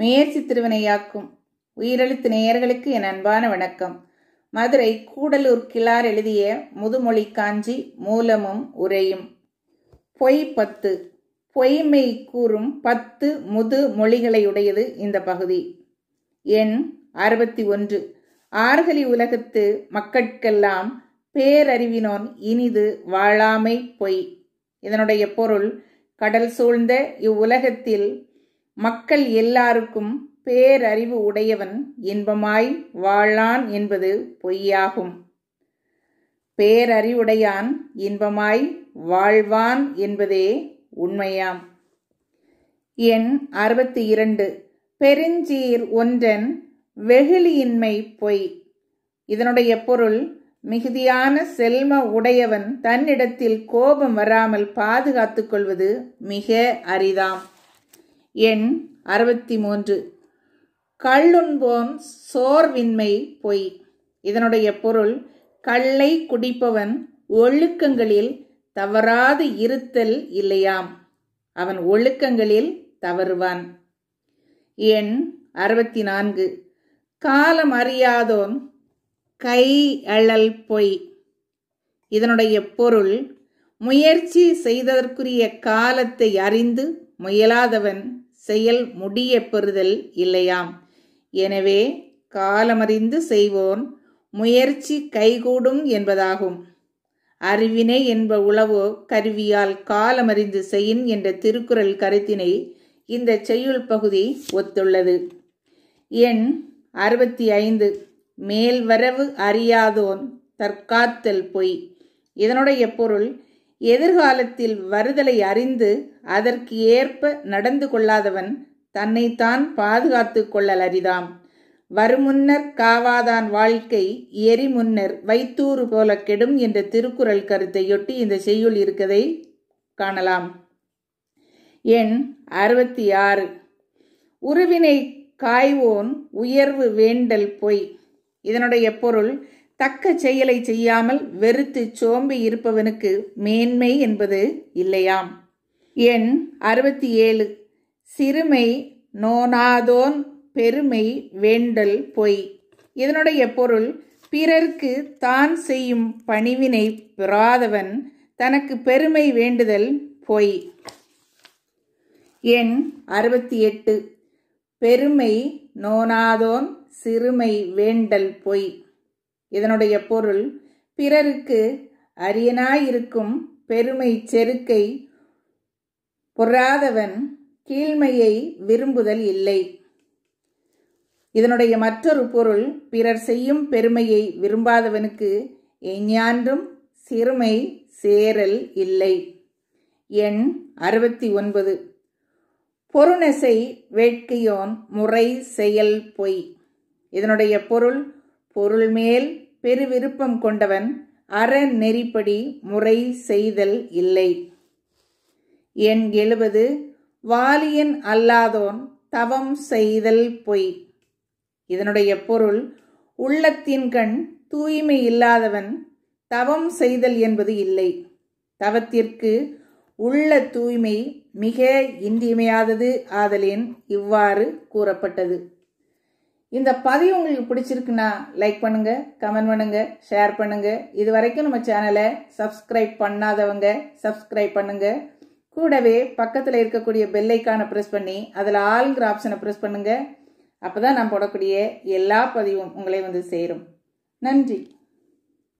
முயற்சி திருவினையாக்கும் உயிரெழுத்து நேயர்களுக்கு என் அன்பான வணக்கம் மதுரை கூடலூர் கிளார் எழுதிய முதுமொழி காஞ்சி மூலமும் உரையும் பொய் பத்து பொய்மை கூறும் பத்து முது மொழிகளையுடையது இந்த பகுதி எண் அறுபத்தி ஒன்று ஆறுகளி உலகத்து மக்கட்கெல்லாம் பேரறிவினோன் இனிது வாழாமை பொய் இதனுடைய பொருள் கடல் சூழ்ந்த இவ்வுலகத்தில் மக்கள் எல்லாருக்கும் பேரறிவு உடையவன் இன்பமாய் வாழான் என்பது பொய்யாகும் பேரறிவுடையான் இன்பமாய் வாழ்வான் என்பதே உண்மையாம் எண் அறுபத்தி இரண்டு பெருஞ்சீர் ஒன்றன் வெகுளியின்மை பொய் இதனுடைய பொருள் மிகுதியான செல்ம உடையவன் தன்னிடத்தில் கோபம் வராமல் பாதுகாத்துக் கொள்வது மிக அரிதாம் எண் அறுபத்தி மூன்று கள்ளுண்போம் சோர்வின்மை பொய் இதனுடைய பொருள் கள்ளை குடிப்பவன் ஒழுக்கங்களில் தவறாது இருத்தல் இல்லையாம் அவன் ஒழுக்கங்களில் தவறுவான் எண் அறுபத்தி நான்கு காலம் அறியாதோன் கை அழல் பொய் இதனுடைய பொருள் முயற்சி செய்ததற்குரிய காலத்தை அறிந்து முயலாதவன் செயல் முடிய பெறுதல் இல்லையாம் எனவே காலமறிந்து செய்வோன் முயற்சி கைகூடும் என்பதாகும் அறிவினை என்ப உளவோ கருவியால் காலமறிந்து செய்யின் என்ற திருக்குறள் கருத்தினை இந்த செய்யுள் பகுதி ஒத்துள்ளது எண் அறுபத்தி ஐந்து மேல்வரவு அறியாதோன் தற்காத்தல் பொய் இதனுடைய பொருள் எதிர்காலத்தில் வருதலை அறிந்து அதற்கு ஏற்ப நடந்து கொள்ளாதவன் தன்னைத்தான் பாதுகாத்து அறிதாம் வருமுன்னர் காவாதான் வாழ்க்கை எரி முன்னர் வைத்தூறு போல கெடும் என்ற திருக்குறள் கருத்தையொட்டி இந்த செய்யுள் இருக்கதை காணலாம் எண் அறுபத்தி ஆறு உருவினை காய்வோன் உயர்வு வேண்டல் பொய் இதனுடைய பொருள் தக்க செயலை செய்யாமல் வெறுத்து சோம்பி இருப்பவனுக்கு மேன்மை என்பது இல்லையாம் எண் அறுபத்தி ஏழு சிறுமை நோனாதோன் பெருமை வேண்டல் பொய் இதனுடைய பொருள் பிறர்க்கு தான் செய்யும் பணிவினை பெறாதவன் தனக்கு பெருமை வேண்டுதல் பொய் எண் அறுபத்தி எட்டு பெருமை நோனாதோன் சிறுமை வேண்டல் பொய் இதனுடைய பொருள் பிறருக்கு அரியனாயிருக்கும் பெருமை செருக்கை பொறாதவன் கீழ்மையை விரும்புதல் இல்லை இதனுடைய மற்றொரு பொருள் பிறர் செய்யும் பெருமையை விரும்பாதவனுக்கு எஞ்ஞான்றும் சிறுமை சேரல் இல்லை எண் அறுபத்தி ஒன்பது பொருணசை வேட்கையோன் முறை செயல் பொய் இதனுடைய பொருள் பொருள் மேல் பெருவிருப்பம் கொண்டவன் அறநெறிப்படி முறை செய்தல் இல்லை எண் எழுபது வாலியன் அல்லாதோன் தவம் செய்தல் பொய் இதனுடைய பொருள் உள்ளத்தின் கண் தூய்மை இல்லாதவன் தவம் செய்தல் என்பது இல்லை தவத்திற்கு உள்ள தூய்மை மிக இன்றியமையாதது ஆதலின் இவ்வாறு கூறப்பட்டது இந்த பதிவு உங்களுக்கு பிடிச்சிருக்குன்னா லைக் பண்ணுங்க கமெண்ட் பண்ணுங்க ஷேர் பண்ணுங்க இது வரைக்கும் நம்ம சேனலை சப்ஸ்கிரைப் பண்ணாதவங்க சப்ஸ்கிரைப் பண்ணுங்க கூடவே பக்கத்தில் இருக்கக்கூடிய பெல்லைக்கான ப்ரெஸ் பண்ணி அதில் ஆளுங்கிற ஆப்ஷனை ப்ரெஸ் பண்ணுங்க அப்போ தான் நான் போடக்கூடிய எல்லா பதிவும் உங்களை வந்து சேரும் நன்றி